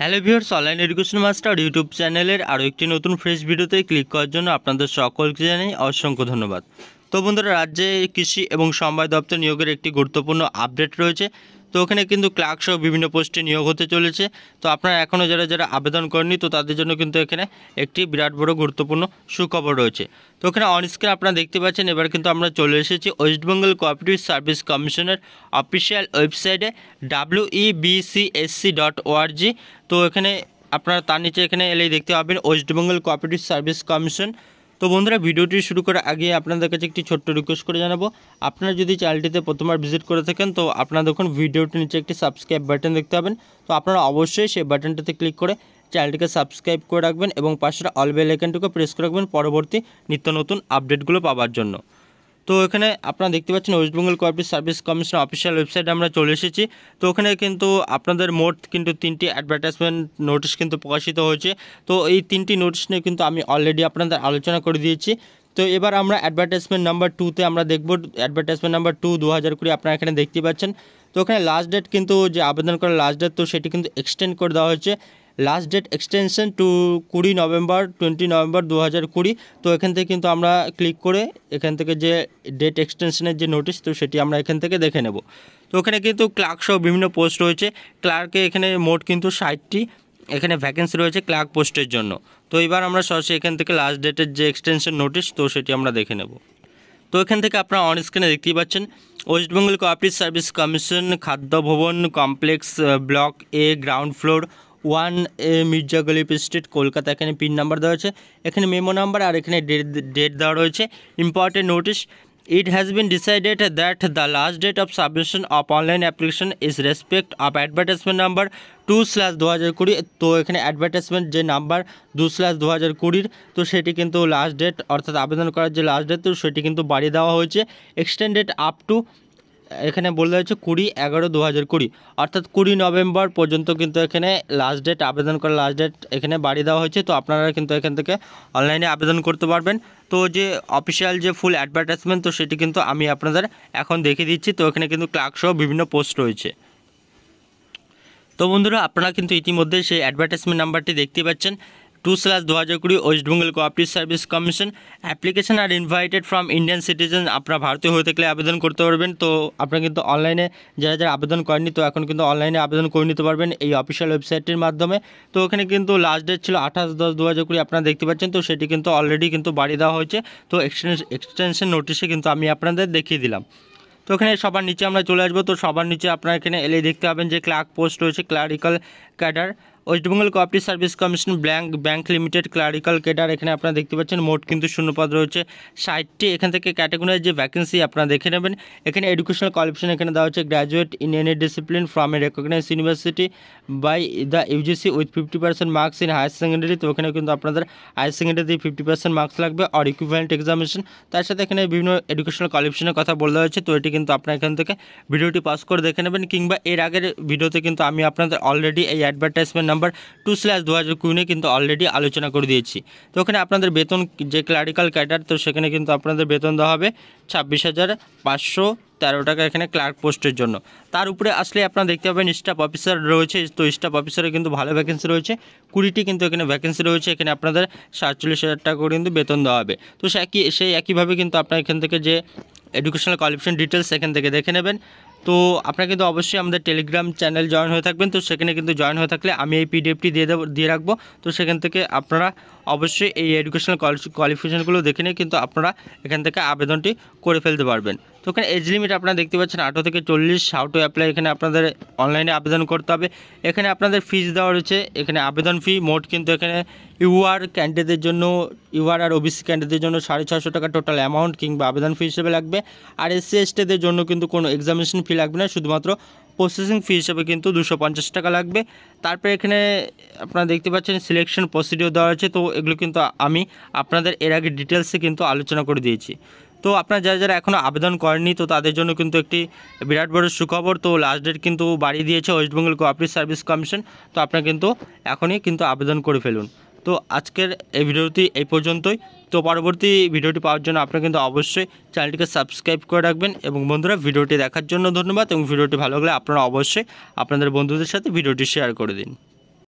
hello viewers online education master YouTube চ্যানেলের আরও একটি নতুন ফ্রেশ ভিডিওতে ক্লিক করার জন্য আপনাদের সকলকে জানাই অসংখ্য ধন্যবাদ তো বন্ধুরা রাজ্যে কৃষি এবং সমবায় দপ্তর নিয়োগের একটি গুরুত্বপূর্ণ আপডেট রয়েছে তো ওখানে কিন্তু ক্লার্কসহ বিভিন্ন পোস্টে নিয়োগ হতে চলেছে তো আপনারা এখনও যারা যারা আবেদন করেনি তো তাদের জন্য কিন্তু এখানে একটি বিরাট বড় গুরুত্বপূর্ণ সুখবর রয়েছে তো ওখানে অনস্ক্রিন আপনারা দেখতে পাচ্ছেন এবার কিন্তু আমরা চলে এসেছি ওয়েস্টবেঙ্গল কোঅপারেটিভ সার্ভিস কমিশনের অফিসিয়াল ওয়েবসাইটে ডাব্লিউ ইবিসিএসসি ডট ওআরজি তো এখানে আপনারা তার নিচে এখানে এলেই দেখতে পাবেন ওয়েস্টবেঙ্গল কোঅপারেটিভ সার্ভিস কমিশন তো বন্ধুরা ভিডিওটি শুরু করার আগে আপনাদের কাছে একটি ছোট্ট রিকোয়েস্ট করে জানাবো আপনারা যদি চ্যানেলটিতে প্রথমবার ভিজিট করে থাকেন তো আপনারা দেখুন ভিডিওটির নিচে একটি সাবস্ক্রাইব বাটন দেখতে পাবেন তো আপনারা অবশ্যই সেই বাটনটাতে ক্লিক করে চ্যানেলটিকে সাবস্ক্রাইব করে রাখবেন এবং পাশের অল বেল আইকনটিকে প্রেস করে রাখবেন পরবর্তী নিত্য নতুন আপডেটগুলো পাওয়ার জন্য তো এখানে আপনারা দেখতে পাচ্ছেন West Bengal cooperative service commission official ওয়েবসাইটে আমরা চলে এসেছি তো ওখানে কিন্তু আপনাদের মোট কিন্তু তিনটি অ্যাডভার্টাইজমেন্ট নোটিশ কিন্তু প্রকাশিত হয়েছে তো এই তিনটি নোটিশ নিয়ে কিন্তু আমি অলরেডি আপনাদের আলোচনা করে দিয়েছি তো এবার আমরা অ্যাডভার্টাইজমেন্ট নাম্বার টুতে আমরা দেখব অ্যাডভার্টাইজমেন্ট নাম্বার টু দু হাজার কুড়ি আপনারা এখানে দেখতে পাচ্ছেন তো ওখানে লাস্ট ডেট কিন্তু যে আবেদন করার লাস্ট ডেট তো সেটি কিন্তু এক্সটেন্ড করে দেওয়া হয়েছে লাস্ট ডেট এক্সটেনশন টু কুড়ি নভেম্বর টোয়েন্টি নভেম্বর দু হাজার কুড়ি তো এখান থেকে কিন্তু আমরা ক্লিক করে এখান থেকে যে ডেট এক্সটেনশনের যে নোটিশ তো সেটি আমরা এখান থেকে দেখে নেব তো এখানে কিন্তু ক্লার্কসহ বিভিন্ন পোস্ট রয়েছে ক্লার্কে এখানে মোট কিন্তু ষাটটি এখানে ভ্যাকেন্সি রয়েছে ক্লার্ক পোস্টের জন্য তো এবার আমরা সরাসরি এখান থেকে লাস্ট ডেটের যে এক্সটেনশন নোটিশ তো সেটি আমরা দেখে নেব তো এখান থেকে আপনারা অন স্ক্রিনে দেখতেই পাচ্ছেন West Bengal cooperative service commission Khadya Bhavan complex block A ground floor one A Mirza Ghalib street Kolkata এখানে পিন নাম্বার দেওয়া হয়েছে এখানে মেমো নাম্বার আর এখানে ডেট ডেট দেওয়া রয়েছে important notice it has been decided that the last date of submission of online application is respect of advertisement number two slash দু হাজার কুড়ি তো এখানে অ্যাডভার্টাইজমেন্ট যে নাম্বার দু স্ল্যাশ দু হাজার কুড়ির তো সেটি কিন্তু লাস্ট ডেট অর্থাৎ আবেদন করার যে লাস্ট ডেট তো সেটি কিন্তু বাড়িয়ে দেওয়া হয়েছে এক্সটেন্ডেড আপ টু এখানে বলে হয়েছে কুড়ি এগারো দু হাজার কুড়ি অর্থাৎ কুড়ি নভেম্বর পর্যন্ত কিন্তু এখানে লাস্ট ডেট আবেদন করা লাস্ট ডেট এখানে বাড়িয়ে দেওয়া হয়েছে তো আপনারা কিন্তু এখান থেকে অনলাইনে আবেদন করতে পারবেন তো যে অফিসিয়াল যে ফুল অ্যাডভার্টাইজমেন্ট তো সেটি কিন্তু আমি আপনাদের এখন দেখিয়ে দিচ্ছি তো এখানে কিন্তু ক্লার্কসহ বিভিন্ন পোস্ট রয়েছে তো বন্ধুরা আপনারা কিন্তু ইতিমধ্যে সেই অ্যাডভার্টাইজমেন্ট নাম্বারটি দেখতে পাচ্ছেন টু স্ল্যাশ দু হাজার কুড়ি West Bengal cooperative service commission application are invited from Indian citizen আপনারা ভারতীয় হয়ে থাকলে আবেদন করতে পারবেন তো আপনারা কিন্তু অনলাইনে যারা যারা আবেদন করেননি তো এখন কিন্তু অনলাইনে আবেদন করে নিতে পারবেন এই অফিসিয়াল ওয়েবসাইটটির মাধ্যমে তো ওখানে কিন্তু লাস্ট ডেট ছিল আঠাশ দশ দু হাজার কুড়ি আপনারা দেখতে পাচ্ছেন তো সেটি কিন্তু অলরেডি কিন্তু বাড়িয়ে দেওয়া হয়েছে তো এক্সটেনশন নোটিশে কিন্তু আমি আপনাদের দেখিয়ে দিলাম তো এখানে সবার নিচে আমরা চলে আসবো তো সবার নিচে আপনার এখানে এলে দেখতে পাবেন যে ক্লার্ক পোস্ট রয়েছে clerical cadre West Bengal cooperative service commission bank bank limited clerical cadre এখানে আপনারা দেখতে পাচ্ছেন মোট কিন্তু শূন্যপদ রয়েছে ষাটটি এখান থেকে ক্যাটাগরির যে ভ্যাকেন্সি আপনারা দেখে নেবেন এখানে এডুকেশনাল কোয়ালিফিকেশন এখানে দেওয়া হচ্ছে graduate in any discipline from a recognise university by the UGC with fifty percent marks in higher secondary তো এখানে কিন্তু আপনাদের higher secondary fifty percent marks লাগবে আর ইকুইভেন্ট এক্সামিনেশন তার সাথে এখানে বিভিন্ন এডুকেশনাল কোয়ালিফিকেশনের কথা বলা হয়েছে তো এটি কিন্তু আপনার এখান থেকে ভিডিওটি পাস করে দেখে নেবেন কিংবা এর আগের ভিডিওতে কিন্তু আমি আপনাদের অলরেডি এই অ্যাডভার্টাইজমেন্ট নাম্বার টু স্ল্যাশ দু হাজার কুড়ি কিন্তু অলরেডি আলোচনা করে দিয়েছি তো ওখানে আপনাদের বেতন যে ক্লারিক্যাল ক্যাডার তো সেখানে কিন্তু আপনাদের বেতন দেওয়া হবে ছাব্বিশ হাজার পাঁচশো তেরো টাকা এখানে ক্লার্ক পোস্টের জন্য তার উপরে আসলে আপনারা দেখতে পাবেন স্টাফ অফিসার রয়েছে তো স্টাফ অফিসারে কিন্তু ভালো ভ্যাকেন্সি রয়েছে কুড়িটি কিন্তু এখানে ভ্যাকেন্সি রয়েছে এখানে আপনাদের সাতচল্লিশ হাজার টাকা করে কিন্তু বেতন দেওয়া হবে তো সে একই সেই একইভাবে কিন্তু আপনার এখান থেকে যে এডুকেশনাল কোয়ালিফিকেশন ডিটেলস এখান থেকে দেখে নেবেন তো আপনারা কিন্তু অবশ্যই আমাদের টেলিগ্রাম চ্যানেল জয়েন হয়ে থাকবেন তো সেখানে কিন্তু জয়েন হয়ে থাকলে আমি এই পিডিএফটি দিয়ে দেবো দিয়ে রাখবো তো সেখান থেকে আপনারা অবশ্যই এই এডুকেশনাল কোয়ালিফিকেশানগুলো দেখে নিয়ে কিন্তু আপনারা এখান থেকে আবেদনটি করে ফেলতে পারবেন তো এখানে এজ লিমিট আপনারা দেখতে পাচ্ছেন আঠেরো থেকে চল্লিশ হাউ টু অ্যাপ্লাই এখানে আপনাদের অনলাইনে আবেদন করতে হবে এখানে আপনাদের ফিজ দেওয়া রয়েছে এখানে আবেদন ফি মোট কিন্তু এখানে ইউআর ক্যান্ডিডেটের জন্য ইউআর আর ওবিসি ক্যান্ডিডেটের জন্য সাড়ে ছশো টাকা টোটাল অ্যামাউন্ট কিংবা আবেদন ফি হিসেবে লাগবে আর এসসি এসটিদের জন্য কিন্তু কোনো এক্সামিনেশন ফি লাগবে না শুধুমাত্র প্রসেসিং ফি হিসেবে কিন্তু দুশো পঞ্চাশ টাকা লাগবে তারপরে এখানে আপনারা দেখতে পাচ্ছেন সিলেকশন প্রসিডিও দেওয়া আছে তো এগুলো কিন্তু আমি আপনাদের এর আগে ডিটেলসে কিন্তু আলোচনা করে দিয়েছি তো আপনারা যারা যারা এখনও আবেদন করেননি তো তাদের জন্য কিন্তু একটি বিরাট বড় সুখবর তো লাস্ট ডেট কিন্তু বাড়িয়ে দিয়েছে ওয়েস্টবেঙ্গল কোঅপারেটিভ সার্ভিস কমিশন তো আপনারা কিন্তু এখনই কিন্তু আবেদন করে ফেলুন তো আজকের এই ভিডিওটি এই পর্যন্তই তো পরবর্তী ভিডিওটি পাওয়ার জন্য আপনারা কিন্তু অবশ্যই চ্যানেলটিকে সাবস্ক্রাইব করে রাখবেন এবং বন্ধুরা ভিডিওটি দেখার জন্য ধন্যবাদ এবং ভিডিওটি ভালো লাগলে আপনারা অবশ্যই আপনাদের বন্ধুদের সাথে ভিডিওটি শেয়ার করে দিন